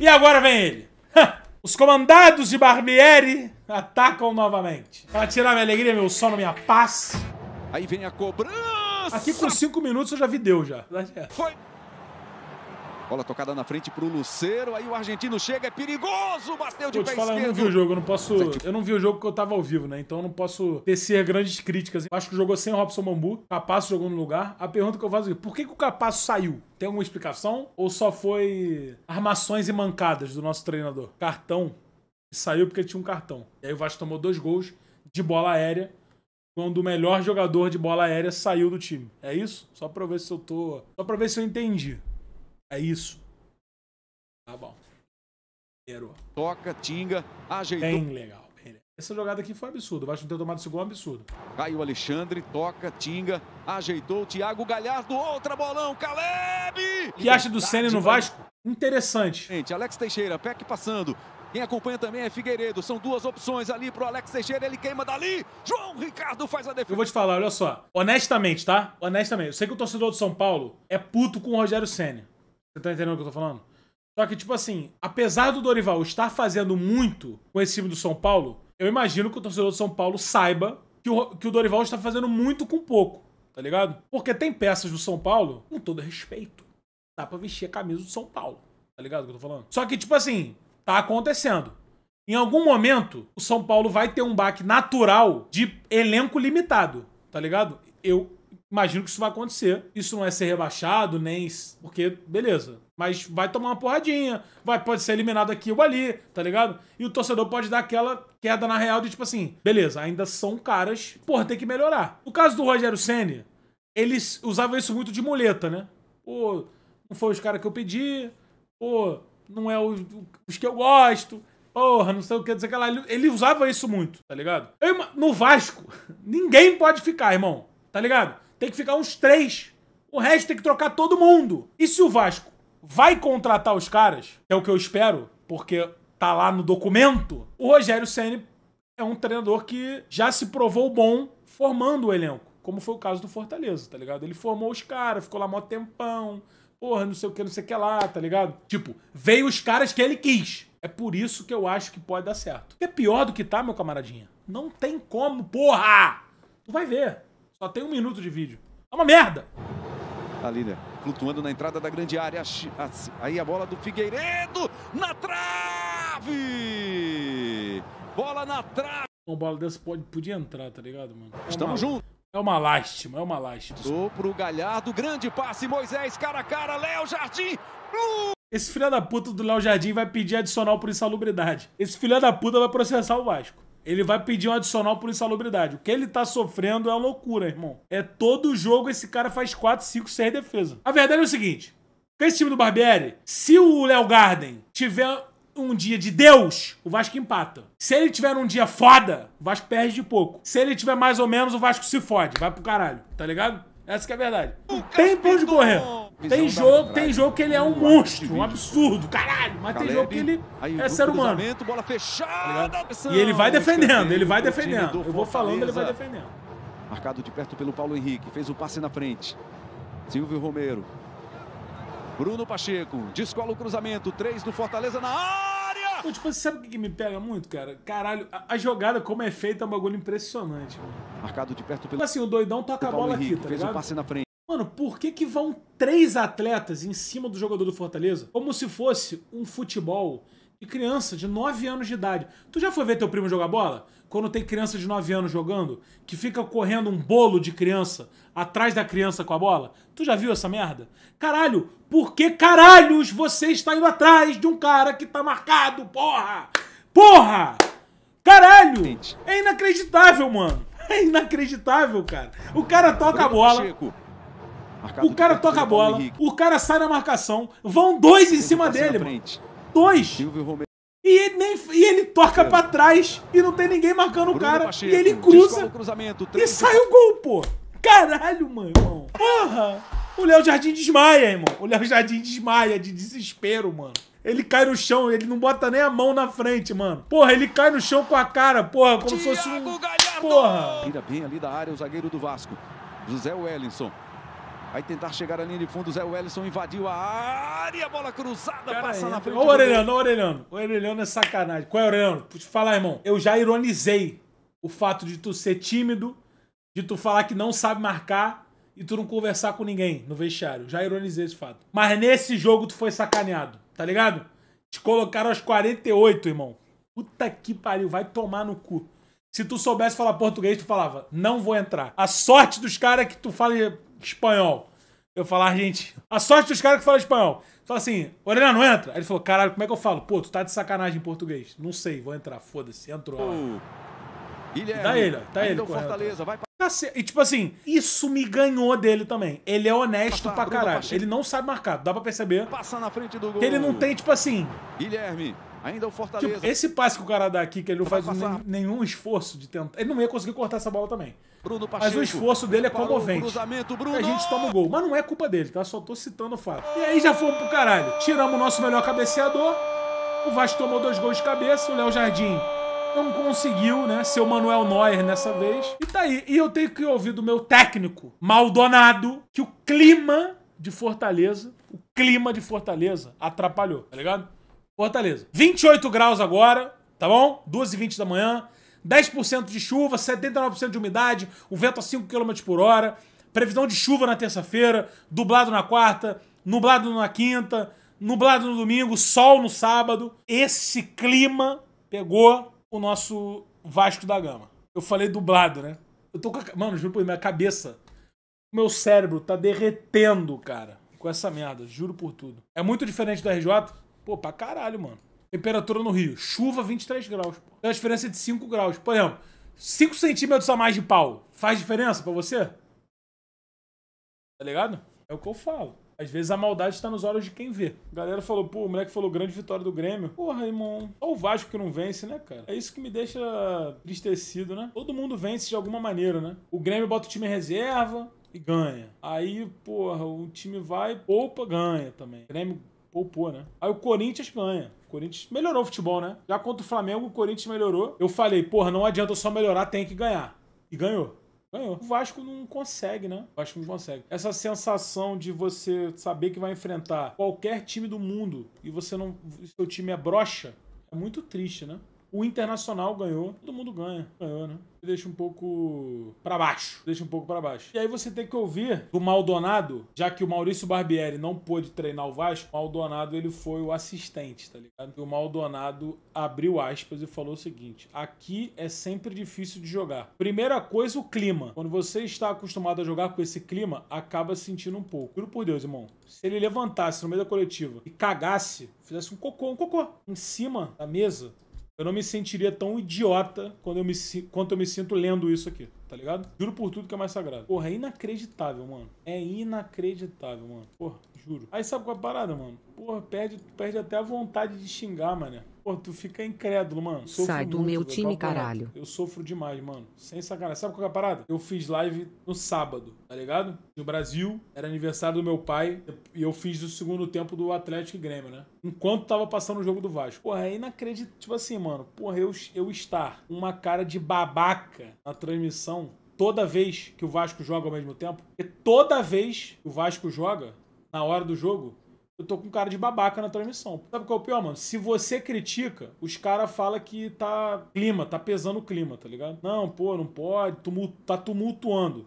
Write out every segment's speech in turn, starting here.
E agora vem ele. Os comandados de Barbieri atacam novamente. Para tirar minha alegria, meu sono, minha paz. Aí vem a cobrança. Aqui com 5 minutos eu já vi deu já. Foi Bola tocada na frente pro Lucero, aí o argentino chega, é perigoso, bateu de vez pé falar, esquerdo. Eu não vi o jogo, eu não posso. Eu não vi o jogo porque eu tava ao vivo, né? Então eu não posso tecer grandes críticas. Eu acho que jogou sem o Robson Bambu, Capasso jogou no lugar. A pergunta que eu faço é: por que, que o Capasso saiu? Tem alguma explicação? Ou só foi armações e mancadas do nosso treinador? Cartão. Saiu porque tinha um cartão. E aí o Vasco tomou dois gols de bola aérea quando o melhor jogador de bola aérea saiu do time. É isso? Só pra ver se eu tô. Só pra ver se eu entendi. É isso. Tá bom. Zero. Toca, tinga, ajeitou. Bem legal. Essa jogada aqui foi um absurdo. O Vasco ter tomado esse gol é um absurdo. Caiu Alexandre, toca, tinga, ajeitou Thiago Galhardo, outra bolão, Caleb! Que acha do Senna no Vasco? Interessante. Gente, Alex Teixeira, Peck passando. Quem acompanha também é Figueiredo. São duas opções ali pro Alex Teixeira, ele queima dali. João Ricardo faz a defesa. Eu vou te falar, olha só. Honestamente, tá? Honestamente, eu sei que o torcedor do São Paulo é puto com o Rogério Senna. Você tá entendendo o que eu tô falando? Só que, tipo assim, apesar do Dorival estar fazendo muito com esse time do São Paulo, eu imagino que o torcedor do São Paulo saiba que o, que o Dorival está fazendo muito com pouco, tá ligado? Porque tem peças do São Paulo, com todo respeito, dá pra vestir a camisa do São Paulo, tá ligado o que eu tô falando? Só que, tipo assim, tá acontecendo. Em algum momento, o São Paulo vai ter um baque natural de elenco limitado, tá ligado? Eu Imagino que isso vai acontecer. Isso não é ser rebaixado, nem. Porque, beleza. Mas vai tomar uma porradinha. Vai, pode ser eliminado aqui ou ali, tá ligado? E o torcedor pode dar aquela queda na real de tipo assim: beleza, ainda são caras, porra, tem que melhorar. No caso do Rogério Senni, eles usavam isso muito de muleta, né? Pô, não foi os caras que eu pedi. Pô, não é os, os que eu gosto porra, não sei o que, dizer, que lá. Ele, ele usava isso muito, tá ligado? Eu, no Vasco, ninguém pode ficar, irmão, tá ligado? Tem que ficar uns três. O resto tem que trocar todo mundo. E se o Vasco vai contratar os caras, que é o que eu espero, porque tá lá no documento, o Rogério Ceni é um treinador que já se provou bom formando o elenco, como foi o caso do Fortaleza, tá ligado? Ele formou os caras, ficou lá mó tempão, porra, não sei o que, não sei o que lá, tá ligado? Tipo, veio os caras que ele quis. É por isso que eu acho que pode dar certo. É pior do que tá, meu camaradinha. Não tem como, porra! Tu vai ver. Só tem um minuto de vídeo. É uma merda! A líder flutuando na entrada da grande área. Aí a bola do Figueiredo na trave! Bola na trave! Uma bola dessa pode, podia entrar, tá ligado, mano? É Estamos juntos! É uma lástima, é uma lástima. Sou pro Galhardo, grande passe, Moisés, cara a cara, Léo Jardim. Uh! Esse filho da puta do Léo Jardim vai pedir adicional por insalubridade. Esse filho da puta vai processar o Vasco. Ele vai pedir um adicional por insalubridade. O que ele tá sofrendo é uma loucura, irmão. É todo jogo esse cara faz 4, 5, 6 defesa. A verdade é o seguinte: com esse time do Barbieri, se o Léo Garden tiver um dia de Deus, o Vasco empata. Se ele tiver um dia foda, o Vasco perde de pouco. Se ele tiver mais ou menos, o Vasco se fode. Vai pro caralho, tá ligado? Essa que é a verdade. tem pra de correr tem jogo, tem jogo que ele é um monstro, um absurdo, caralho. Mas Caleb, tem jogo que ele aí, é ser humano. Bola fechada, tá e ele vai defendendo, ele vai defendendo. Eu vou falando, ele vai defendendo. Marcado de perto pelo Paulo Henrique, fez o passe na frente. Silvio Romero. Bruno Pacheco, descola o cruzamento, três do Fortaleza na área! Pô, tipo, sabe o que me pega muito, cara? Caralho, a, a jogada como é feita é um bagulho impressionante. Mano. Marcado de perto pelo... Tipo assim, o doidão toca a bola Henrique, aqui, tá fez ligado? Fez o passe na frente mano, por que que vão três atletas em cima do jogador do Fortaleza? Como se fosse um futebol de criança de 9 anos de idade. Tu já foi ver teu primo jogar bola? Quando tem criança de 9 anos jogando, que fica correndo um bolo de criança atrás da criança com a bola? Tu já viu essa merda? Caralho, por que caralhos você está indo atrás de um cara que tá marcado, porra? Porra! Caralho! É inacreditável, mano. É inacreditável, cara. O cara toca a bola o cara toca a bola, o cara sai na marcação, vão dois em cima dele, mano. Dois. E ele, nem, e ele toca para trás e não tem ninguém marcando o cara. e ele cruza e sai o gol, pô. Caralho, mano. Porra. O Léo Jardim desmaia, irmão. O Léo Jardim desmaia de desespero, mano. Ele cai no chão, ele não bota nem a mão na frente, mano. Porra, ele cai no chão com a cara, porra, como Thiago se fosse um... Galhardo! Porra. Tira bem ali da área o zagueiro do Vasco, José Wellington. Vai tentar chegar à linha de fundo. Zé Wellison invadiu a área. Bola cruzada, Pera passa aí, na frente. Ô, Aureliano, ô, Aureliano. O Aureliano é sacanagem. Qual é, Aureliano? Vou falar, irmão. Eu já ironizei o fato de tu ser tímido, de tu falar que não sabe marcar e tu não conversar com ninguém no vestiário. Já ironizei esse fato. Mas nesse jogo tu foi sacaneado, tá ligado? Te colocaram aos 48, irmão. Puta que pariu, vai tomar no cu. Se tu soubesse falar português, tu falava, não vou entrar. A sorte dos caras é que tu fala espanhol. Eu falar gente, A sorte dos caras que falam espanhol. só assim, Orelha, não entra? Aí ele falou, caralho, como é que eu falo? Pô, tu tá de sacanagem em português. Não sei, vou entrar, foda-se, entrou. Uh, tá ele, ó, tá ele. Correto. Fortaleza, vai pra... E tipo assim, isso me ganhou dele também. Ele é honesto Passa, pra caralho. Ele não sabe marcar, dá pra perceber. Passa na frente do gol. Que ele não tem, tipo assim. Guilherme. Ainda o Fortaleza. Tipo, esse passe que o cara dá aqui, que ele não faz nenhum esforço de tentar. Ele não ia conseguir cortar essa bola também. Bruno Pacheco, Mas o esforço dele é comovente. Bruno. A gente toma o gol. Mas não é culpa dele, tá? Só tô citando o fato. E aí já fomos pro caralho. Tiramos o nosso melhor cabeceador. O Vasco tomou dois gols de cabeça. O Léo Jardim não conseguiu, né? Ser o Manuel Neuer nessa vez. E tá aí. E eu tenho que ouvir do meu técnico, Maldonado, que o clima de Fortaleza, o clima de Fortaleza atrapalhou, tá ligado? Fortaleza. 28 graus agora, tá bom? 12h20 da manhã. 10% de chuva, 79% de umidade, o vento a 5 km por hora. Previsão de chuva na terça-feira, dublado na quarta, nublado na quinta, nublado no domingo, sol no sábado. Esse clima pegou o nosso Vasco da Gama. Eu falei dublado, né? Eu tô com a... Mano, juro por minha cabeça. Meu cérebro tá derretendo, cara, com essa merda. Juro por tudo. É muito diferente da RJ? Pô, pra caralho, mano. Temperatura no Rio, chuva 23 graus. Pô. Tem uma diferença de 5 graus. Por exemplo, 5 centímetros a mais de pau faz diferença para você? Tá ligado? É o que eu falo. Às vezes a maldade está nos olhos de quem vê. A galera falou, pô, o moleque falou grande vitória do Grêmio. Porra, irmão. Só o Vasco que não vence, né, cara? É isso que me deixa tristecido, né? Todo mundo vence de alguma maneira, né? O Grêmio bota o time em reserva e ganha. Aí, porra, o time vai, poupa, ganha também. O Grêmio poupou, né? Aí o Corinthians ganha. O Corinthians melhorou o futebol, né? Já contra o Flamengo, o Corinthians melhorou. Eu falei, porra, não adianta só melhorar, tem que ganhar. E ganhou. Ganhou. O Vasco não consegue, né? O Vasco não consegue. Essa sensação de você saber que vai enfrentar qualquer time do mundo e você não. seu time é brocha, é muito triste, né? O Internacional ganhou, todo mundo ganha. Ganhou, né? Deixa um pouco para baixo. Deixa um pouco para baixo. E aí você tem que ouvir do Maldonado, já que o Maurício Barbieri não pôde treinar o Vasco, o Maldonado ele foi o assistente, tá ligado? E o Maldonado abriu aspas e falou o seguinte: aqui é sempre difícil de jogar. Primeira coisa, o clima. Quando você está acostumado a jogar com esse clima, acaba sentindo um pouco. Juro por Deus, irmão. Se ele levantasse no meio da coletiva e cagasse, fizesse um cocô, um cocô em cima da mesa, eu não me sentiria tão idiota quando eu me, quanto eu me sinto lendo isso aqui, tá ligado? Juro por tudo que é mais sagrado. Porra, é inacreditável, mano. É inacreditável, mano. Porra, juro. Aí sabe qual é a parada, mano? Porra, perde, perde até a vontade de xingar, mano. Pô, tu fica incrédulo, mano. Sofro Sai do meu time, caralho. Eu sofro demais, mano. Sem sacanagem. Sabe qual é a parada? Eu fiz live no sábado, tá ligado? No Brasil, era aniversário do meu pai e eu fiz o segundo tempo do Atlético e Grêmio, né? Enquanto tava passando o jogo do Vasco. Porra, é inacreditável. Tipo assim, mano. Porra, eu, eu estar uma cara de babaca na transmissão toda vez que o Vasco joga ao mesmo tempo. E toda vez que o Vasco joga, na hora do jogo, eu tô com cara de babaca na transmissão. Sabe qual é o pior, mano? Se você critica, os caras falam que tá clima, tá pesando o clima, tá ligado? Não, pô, não pode, tumultu... tá tumultuando.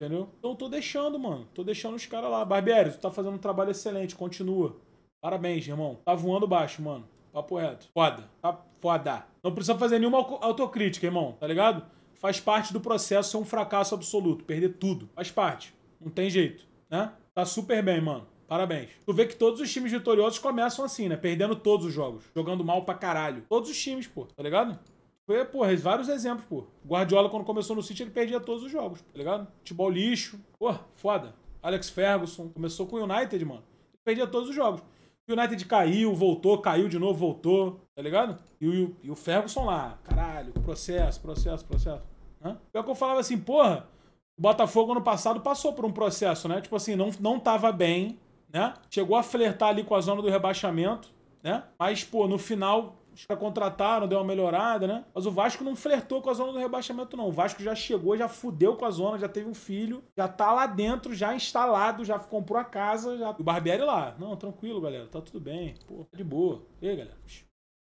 Entendeu? Então tô deixando, mano. Tô deixando os caras lá. Barbieri, tu tá fazendo um trabalho excelente, continua. Parabéns, irmão. Tá voando baixo, mano. Papo reto. Foda. Tá foda. Não precisa fazer nenhuma autocrítica, irmão, tá ligado? Faz parte do processo ser é um fracasso absoluto, perder tudo. Faz parte. Não tem jeito, né? Tá super bem, mano. Parabéns. Tu vê que todos os times vitoriosos começam assim, né? Perdendo todos os jogos. Jogando mal pra caralho. Todos os times, pô. Tá ligado? Foi, porra, vários exemplos, pô. Guardiola, quando começou no City, ele perdia todos os jogos, tá ligado? Futebol lixo. Pô, foda. Alex Ferguson. Começou com o United, mano. Ele perdia todos os jogos. O United caiu, voltou, caiu de novo, voltou, tá ligado? E o, e o Ferguson lá, caralho, processo, processo, processo. Hã? Pior é que eu falava assim, porra, o Botafogo ano passado passou por um processo, né? Tipo assim, não, não tava bem, né? Chegou a flertar ali com a zona do rebaixamento, né? Mas, pô, no final os caras contrataram, deu uma melhorada, né? Mas o Vasco não flertou com a zona do rebaixamento, não. O Vasco já chegou, já fudeu com a zona, já teve um filho, já tá lá dentro, já instalado, já comprou a casa, já... o Barbieri lá. Não, tranquilo, galera, tá tudo bem. Pô, tá de boa. E aí, galera?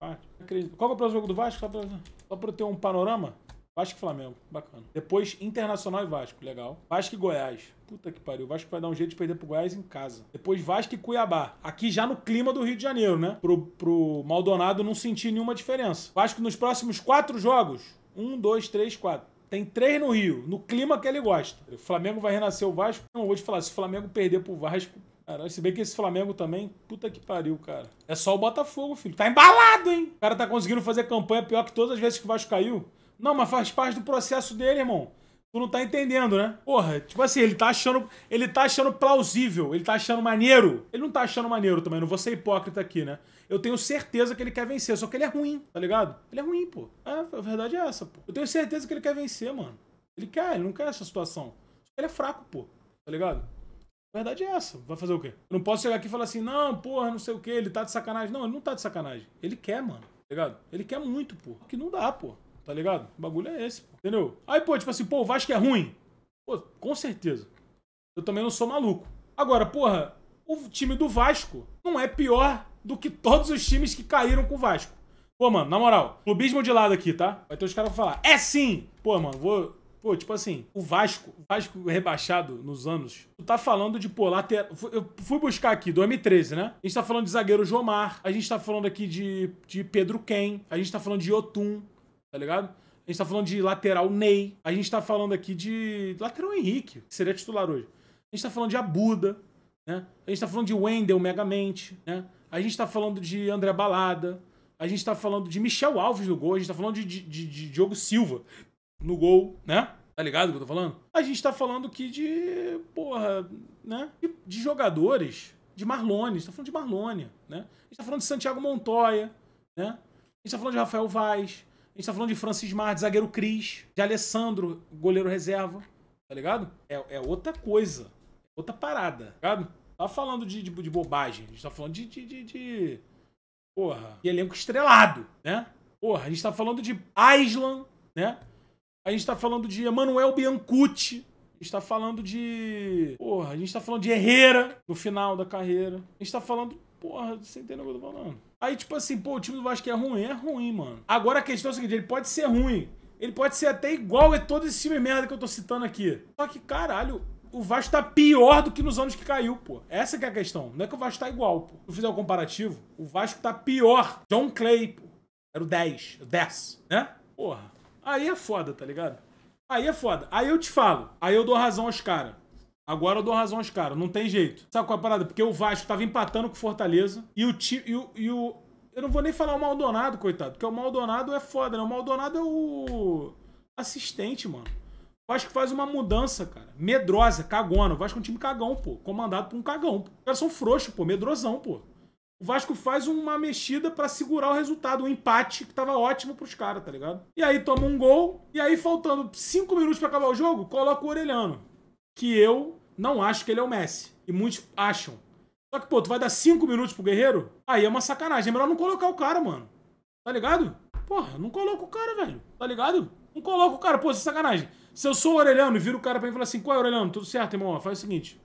Qual que é o próximo jogo do Vasco? Só pra, só pra eu ter um panorama? Vasco e Flamengo, bacana. Depois Internacional e Vasco, legal. Vasco e Goiás. Puta que pariu. Vasco vai dar um jeito de perder pro Goiás em casa. Depois Vasco e Cuiabá. Aqui já no clima do Rio de Janeiro, né? Pro, pro Maldonado não sentir nenhuma diferença. Vasco nos próximos quatro jogos. Um, dois, três, quatro. Tem três no Rio, no clima que ele gosta. O Flamengo vai renascer o Vasco. Não, vou te falar, se o Flamengo perder pro Vasco, Caralho, se bem que esse Flamengo também, puta que pariu, cara. É só o Botafogo, filho. Tá embalado, hein? O cara tá conseguindo fazer campanha pior que todas as vezes que o Vasco caiu. Não, mas faz parte do processo dele, irmão. Tu não tá entendendo, né? Porra, tipo assim, ele tá achando. Ele tá achando plausível, ele tá achando maneiro. Ele não tá achando maneiro também, não vou ser hipócrita aqui, né? Eu tenho certeza que ele quer vencer, só que ele é ruim, tá ligado? Ele é ruim, pô. É, a verdade é essa, pô. Eu tenho certeza que ele quer vencer, mano. Ele quer, ele não quer essa situação. Ele é fraco, pô, tá ligado? A verdade é essa. Vai fazer o quê? Eu não posso chegar aqui e falar assim, não, porra, não sei o quê, ele tá de sacanagem. Não, ele não tá de sacanagem. Ele quer, mano, tá ligado? Ele quer muito, pô. Que não dá, pô tá ligado? O bagulho é esse, pô. entendeu? Aí, pô, tipo assim, pô, o Vasco é ruim. Pô, com certeza. Eu também não sou maluco. Agora, porra, o time do Vasco não é pior do que todos os times que caíram com o Vasco. Pô, mano, na moral, clubismo de lado aqui, tá? Vai ter os caras pra falar, é sim! Pô, mano, vou... Pô, tipo assim, o Vasco, o Vasco rebaixado nos anos, tu tá falando de, pô, lateral... Eu fui buscar aqui, 2013, né? A gente tá falando de zagueiro Jomar, a gente tá falando aqui de, de Pedro Ken, a gente tá falando de Otum, tá ligado? A gente tá falando de lateral Ney. A gente tá falando aqui de lateral Henrique, que seria titular hoje. A gente tá falando de Abuda, né? A gente tá falando de Wendel Megamente, né? A gente tá falando de André Balada. A gente tá falando de Michel Alves no gol. A gente tá falando de, de, de, de Diogo Silva no gol, né? Tá ligado o que eu tô falando? A gente tá falando aqui de. Porra, né? De, de jogadores. De Marlone. A gente tá falando de Marlone, né? A gente tá falando de Santiago Montoya, né? A gente tá falando de Rafael Vaz. A gente tá falando de Francis Mar, de zagueiro Cris, de Alessandro, goleiro reserva, tá ligado? É, é outra coisa, é outra parada, tá ligado? Tá falando de, de, de bobagem, a gente tá falando de, de, de, Porra, de elenco estrelado, né? Porra, a gente tá falando de Island, né? A gente tá falando de Emanuel Biancuti. a gente tá falando de. Porra, a gente tá falando de Herrera no final da carreira. A gente tá falando. Porra, você entendeu o que eu tô falando? Aí, tipo assim, pô, o time do Vasco é ruim? É ruim, mano. Agora a questão é a seguinte, ele pode ser ruim. Ele pode ser até igual a todo esse time merda que eu tô citando aqui. Só que, caralho, o Vasco tá pior do que nos anos que caiu, pô. Essa que é a questão. Não é que o Vasco tá igual, pô. Se eu fizer o um comparativo, o Vasco tá pior. John Clay, pô. Era o 10, o 10, né? Porra. Aí é foda, tá ligado? Aí é foda. Aí eu te falo. Aí eu dou razão aos caras. Agora eu dou razão aos caras, não tem jeito. Sabe qual é a parada? Porque o Vasco tava empatando com o Fortaleza e o, time, e o, e o... Eu não vou nem falar o Maldonado, coitado, porque o Maldonado é foda, né? O Maldonado é o assistente, mano. O Vasco faz uma mudança, cara. Medrosa, cagona. O Vasco é um time cagão, pô. Comandado por um cagão. Pô. Os caras são frouxos, pô. Medrosão, pô. O Vasco faz uma mexida para segurar o resultado, um empate que tava ótimo pros caras, tá ligado? E aí toma um gol, e aí faltando 5 minutos para acabar o jogo, coloca o Orelhano que eu não acho que ele é o Messi. E muitos acham. Só que, pô, tu vai dar cinco minutos pro Guerreiro? Aí é uma sacanagem. É melhor não colocar o cara, mano. Tá ligado? Porra, não coloca o cara, velho. Tá ligado? Não coloca o cara. Pô, isso é sacanagem. Se eu sou o Aureliano e viro o cara pra mim e falar assim, qual é, Aureliano? Tudo certo, irmão? Faz o seguinte.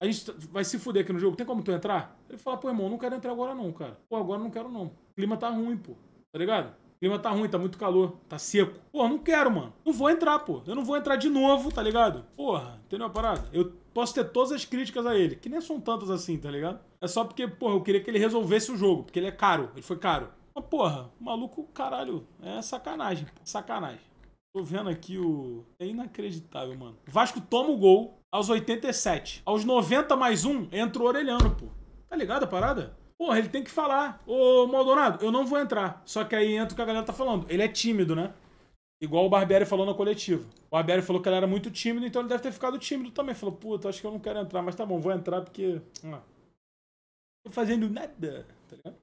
A gente vai se fuder aqui no jogo. Tem como tu entrar? Ele fala, pô, irmão, não quero entrar agora não, cara. Pô, agora não quero não. O clima tá ruim, pô. Tá ligado? clima tá ruim, tá muito calor, tá seco. Porra, não quero, mano. Não vou entrar, pô. Eu não vou entrar de novo, tá ligado? Porra, entendeu a parada? Eu posso ter todas as críticas a ele, que nem são tantas assim, tá ligado? É só porque, porra, eu queria que ele resolvesse o jogo, porque ele é caro, ele foi caro. Mas, porra, maluco, caralho, é sacanagem, sacanagem. Tô vendo aqui o... É inacreditável, mano. Vasco toma o gol aos 87. Aos 90 mais um, entra o Orelhano, pô. Tá ligado a parada? Porra, ele tem que falar. Ô, Maldonado, eu não vou entrar. Só que aí entra o que a galera tá falando. Ele é tímido, né? Igual o Barbieri falou na coletiva. O Barbieri falou que ele era muito tímido, então ele deve ter ficado tímido também. Falou, puta, acho que eu não quero entrar, mas tá bom, vou entrar porque. Ah, tô fazendo nada, tá ligado?